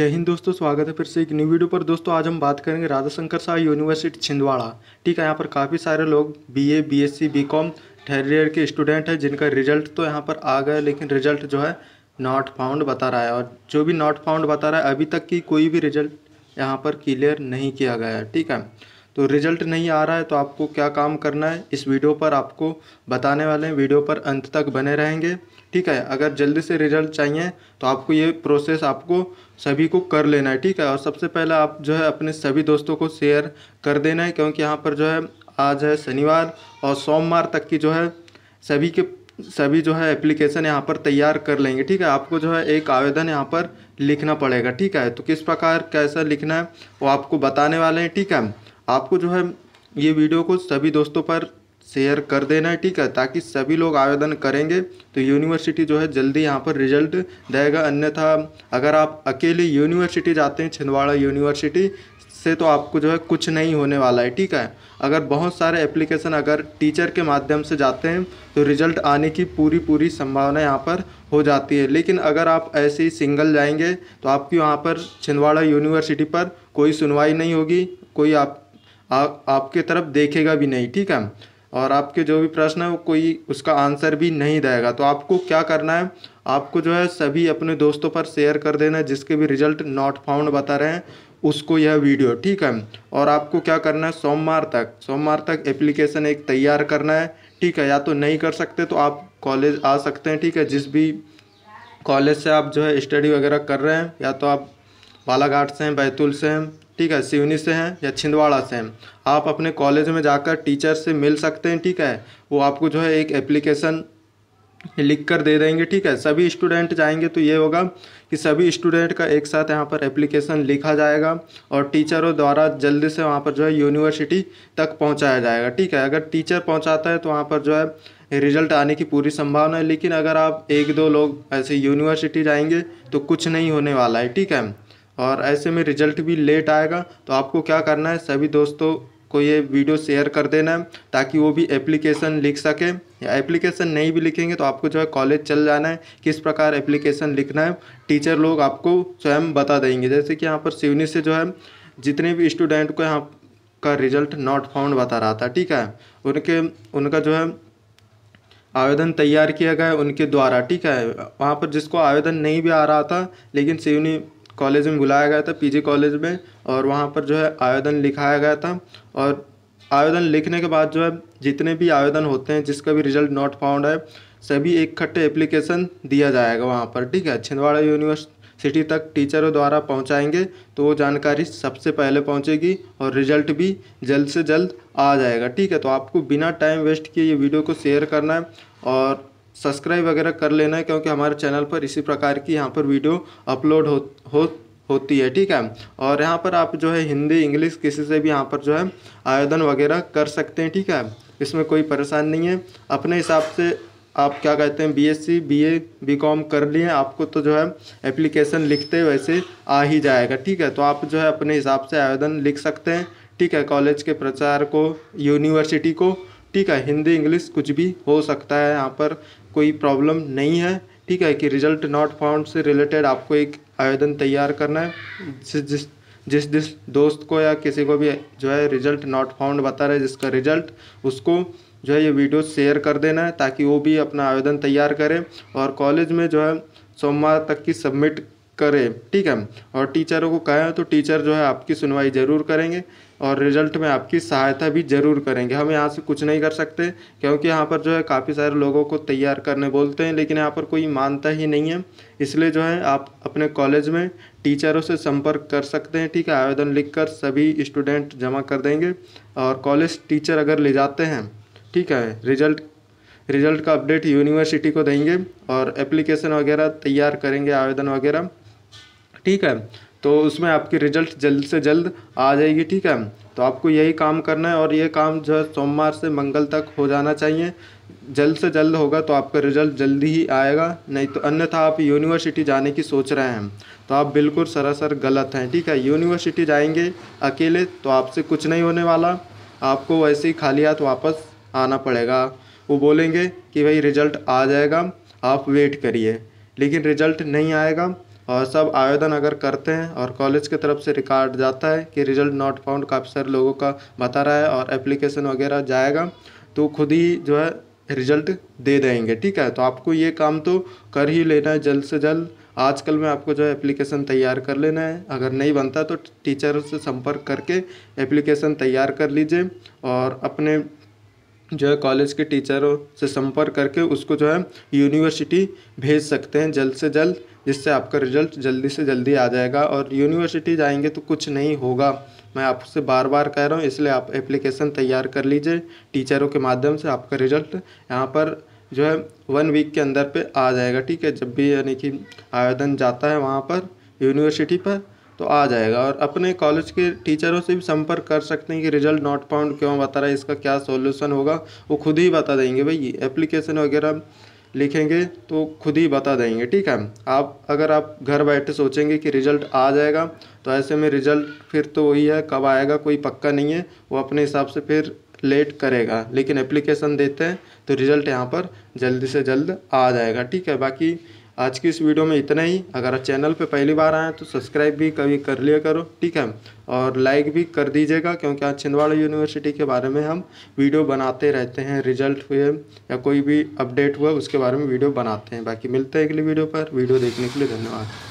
जय हिंद दोस्तों स्वागत है फिर से एक न्यू वीडियो पर दोस्तों आज हम बात करेंगे राधा शंकर शाह यूनिवर्सिटी छिंदवाड़ा ठीक है यहाँ पर काफ़ी सारे लोग BA BSc BCom third year के स्टूडेंट हैं जिनका रिजल्ट तो यहाँ पर आ गया लेकिन रिजल्ट जो है नॉट फाउंड बता रहा है और जो भी नॉट फाउंड बता रहा है अभी तक की कोई भी रिजल्ट यहाँ पर क्लियर नहीं किया गया है ठीक है तो रिजल्ट नहीं आ रहा है तो आपको क्या काम करना है इस वीडियो पर आपको बताने वाले हैं वीडियो पर अंत तक बने रहेंगे ठीक है अगर जल्दी से रिजल्ट चाहिए तो आपको ये प्रोसेस आपको सभी को कर लेना है ठीक है और सबसे पहले आप जो है अपने सभी दोस्तों को शेयर कर देना है क्योंकि यहाँ पर जो है आज है शनिवार और सोमवार तक की जो है सभी के सभी जो है एप्लीकेशन यहाँ पर तैयार कर लेंगे ठीक है आपको जो है एक आवेदन यहाँ पर लिखना पड़ेगा ठीक है तो किस प्रकार कैसा लिखना है वो आपको बताने वाले हैं ठीक है आपको जो है ये वीडियो को सभी दोस्तों पर शेयर कर देना है ठीक है ताकि सभी लोग आवेदन करेंगे तो यूनिवर्सिटी जो है जल्दी यहाँ पर रिजल्ट देगा अन्यथा अगर आप अकेले यूनिवर्सिटी जाते हैं छिंदवाड़ा यूनिवर्सिटी से तो आपको जो है कुछ नहीं होने वाला है ठीक है अगर बहुत सारे एप्लीकेशन अगर टीचर के माध्यम से जाते हैं तो रिजल्ट आने की पूरी पूरी संभावना यहाँ पर हो जाती है लेकिन अगर आप ऐसे ही सिंगल जाएंगे तो आपकी वहाँ पर छिंदवाड़ा यूनिवर्सिटी पर कोई सुनवाई नहीं होगी कोई आप आप आपके तरफ देखेगा भी नहीं ठीक है और आपके जो भी प्रश्न है वो कोई उसका आंसर भी नहीं देगा तो आपको क्या करना है आपको जो है सभी अपने दोस्तों पर शेयर कर देना है जिसके भी रिजल्ट नॉट फाउंड बता रहे हैं उसको यह वीडियो ठीक है और आपको क्या करना है सोमवार तक सोमवार तक एप्लीकेशन एक तैयार करना है ठीक है या तो नहीं कर सकते तो आप कॉलेज आ सकते हैं ठीक है जिस भी कॉलेज से आप जो है स्टडी वगैरह कर रहे हैं या तो आप बालाघाट से हैं बैतूल से हैं ठीक है सिवनी से हैं या छिंदवाड़ा से हैं आप अपने कॉलेज में जाकर टीचर से मिल सकते हैं ठीक है वो आपको जो है एक एप्लीकेशन लिख कर दे देंगे ठीक है सभी स्टूडेंट जाएंगे तो ये होगा कि सभी स्टूडेंट का एक साथ यहाँ पर एप्लीकेशन लिखा जाएगा और टीचरों द्वारा जल्दी से वहाँ पर जो है यूनिवर्सिटी तक पहुँचाया जाएगा ठीक है अगर टीचर पहुँचाता है तो वहाँ पर जो है रिजल्ट आने की पूरी संभावना है लेकिन अगर आप एक दो लोग ऐसे यूनिवर्सिटी जाएंगे तो कुछ नहीं होने वाला है ठीक है और ऐसे में रिजल्ट भी लेट आएगा तो आपको क्या करना है सभी दोस्तों को ये वीडियो शेयर कर देना है ताकि वो भी एप्लीकेशन लिख सके या एप्लीकेशन नहीं भी लिखेंगे तो आपको जो है कॉलेज चल जाना है किस प्रकार एप्लीकेशन लिखना है टीचर लोग आपको स्वयं बता देंगे जैसे कि यहाँ पर सिवनी से जो है जितने भी स्टूडेंट को यहाँ का रिजल्ट नॉट फाउंड बता रहा था ठीक है उनके उनका जो है आवेदन तैयार किया गया उनके द्वारा ठीक है वहाँ पर जिसको आवेदन नहीं भी आ रहा था लेकिन सिवनी कॉलेज में बुलाया गया था पीजी कॉलेज में और वहाँ पर जो है आवेदन लिखाया गया था और आवेदन लिखने के बाद जो है जितने भी आवेदन होते हैं जिसका भी रिजल्ट नॉट फाउंड है सभी इकट्ठे एप्लीकेशन दिया जाएगा वहाँ पर ठीक है छिंदवाड़ा यूनिवर्सिटी तक टीचरों द्वारा पहुँचाएंगे तो वो जानकारी सबसे पहले पहुँचेगी और रिजल्ट भी जल्द से जल्द आ जाएगा ठीक है तो आपको बिना टाइम वेस्ट किए ये वीडियो को शेयर करना है और सब्सक्राइब वगैरह कर लेना है क्योंकि हमारे चैनल पर इसी प्रकार की यहाँ पर वीडियो अपलोड हो, हो होती है ठीक है और यहाँ पर आप जो है हिंदी इंग्लिश किसी से भी यहाँ पर जो है आवेदन वगैरह कर सकते हैं ठीक है इसमें कोई परेशान नहीं है अपने हिसाब से आप क्या कहते हैं बीएससी बीए बीकॉम कर लिए आपको तो जो है एप्लीकेशन लिखते वैसे आ ही जाएगा ठीक है तो आप जो है अपने हिसाब से आवेदन लिख सकते हैं ठीक है कॉलेज के प्रचार को यूनिवर्सिटी को ठीक है हिंदी इंग्लिश कुछ भी हो सकता है यहाँ पर कोई प्रॉब्लम नहीं है ठीक है कि रिजल्ट नॉट फाउंड से रिलेटेड आपको एक आवेदन तैयार करना है जिस जिस जिस जिस दोस्त को या किसी को भी जो है रिजल्ट नॉट फाउंड बता रहे जिसका रिजल्ट उसको जो है ये वीडियो शेयर कर देना है ताकि वो भी अपना आवेदन तैयार करें और कॉलेज में जो है सोमवार तक की सबमिट करें ठीक है और टीचरों को कहें तो टीचर जो है आपकी सुनवाई ज़रूर करेंगे और रिजल्ट में आपकी सहायता भी ज़रूर करेंगे हम यहाँ से कुछ नहीं कर सकते क्योंकि यहाँ पर जो है काफ़ी सारे लोगों को तैयार करने बोलते हैं लेकिन यहाँ पर कोई मानता ही नहीं है इसलिए जो है आप अपने कॉलेज में टीचरों से संपर्क कर सकते हैं ठीक है आवेदन लिखकर सभी स्टूडेंट जमा कर देंगे और कॉलेज टीचर अगर ले जाते हैं ठीक है रिजल्ट रिजल्ट का अपडेट यूनिवर्सिटी को देंगे और एप्लीकेशन वगैरह तैयार करेंगे आवेदन वगैरह ठीक है तो उसमें आपकी रिजल्ट जल्द से जल्द आ जाएगी ठीक है तो आपको यही काम करना है और ये काम जो है सोमवार से मंगल तक हो जाना चाहिए जल्द से जल्द होगा तो आपका रिजल्ट जल्दी ही आएगा नहीं तो अन्यथा आप यूनिवर्सिटी जाने की सोच रहे हैं तो आप बिल्कुल सरासर गलत हैं ठीक है यूनिवर्सिटी जाएंगे अकेले तो आपसे कुछ नहीं होने वाला आपको वैसे ही खाली हाथ वापस आना पड़ेगा वो बोलेंगे कि भाई रिजल्ट आ जाएगा आप वेट करिए लेकिन रिजल्ट नहीं आएगा और सब आवेदन अगर करते हैं और कॉलेज की तरफ से रिकॉर्ड जाता है कि रिजल्ट नॉट फाउंड काफ़ी सारे लोगों का बता रहा है और एप्लीकेशन वगैरह जाएगा तो खुद ही जो है रिजल्ट दे देंगे ठीक है तो आपको ये काम तो कर ही लेना है जल्द से जल्द आजकल में आपको जो है एप्लीकेशन तैयार कर लेना है अगर नहीं बनता तो टीचर से संपर्क करके एप्लीकेशन तैयार कर लीजिए और अपने जो है कॉलेज के टीचरों से संपर्क करके उसको जो है यूनिवर्सिटी भेज सकते हैं जल्द से जल्द जिससे आपका रिजल्ट जल्दी से जल्दी आ जाएगा और यूनिवर्सिटी जाएंगे तो कुछ नहीं होगा मैं आपसे बार बार कह रहा हूँ इसलिए आप एप्लीकेशन तैयार कर लीजिए टीचरों के माध्यम से आपका रिजल्ट यहाँ पर जो है वन वीक के अंदर पे आ जाएगा ठीक है जब भी यानी कि आवेदन जाता है वहाँ पर यूनिवर्सिटी पर तो आ जाएगा और अपने कॉलेज के टीचरों से भी संपर्क कर सकते हैं कि रिजल्ट नॉट पाउंड क्यों बता रहा है इसका क्या सॉल्यूशन होगा वो खुद ही बता देंगे भाई एप्लीकेशन वगैरह लिखेंगे तो खुद ही बता देंगे ठीक है आप अगर आप घर बैठे सोचेंगे कि रिज़ल्ट आ जाएगा तो ऐसे में रिज़ल्ट फिर तो वही है कब आएगा कोई पक्का नहीं है वो अपने हिसाब से फिर लेट करेगा लेकिन एप्लीकेशन देते हैं तो रिज़ल्ट यहाँ पर जल्दी से जल्द आ जाएगा ठीक है बाकी आज की इस वीडियो में इतना ही अगर आप चैनल पे पहली बार आएँ तो सब्सक्राइब भी कभी कर लिया करो ठीक है और लाइक भी कर दीजिएगा क्योंकि आज छिंदवाड़ा यूनिवर्सिटी के बारे में हम वीडियो बनाते रहते हैं रिजल्ट हुए या कोई भी अपडेट हुआ उसके बारे में वीडियो बनाते हैं बाकी मिलते हैं अगली वीडियो पर वीडियो देखने के लिए धन्यवाद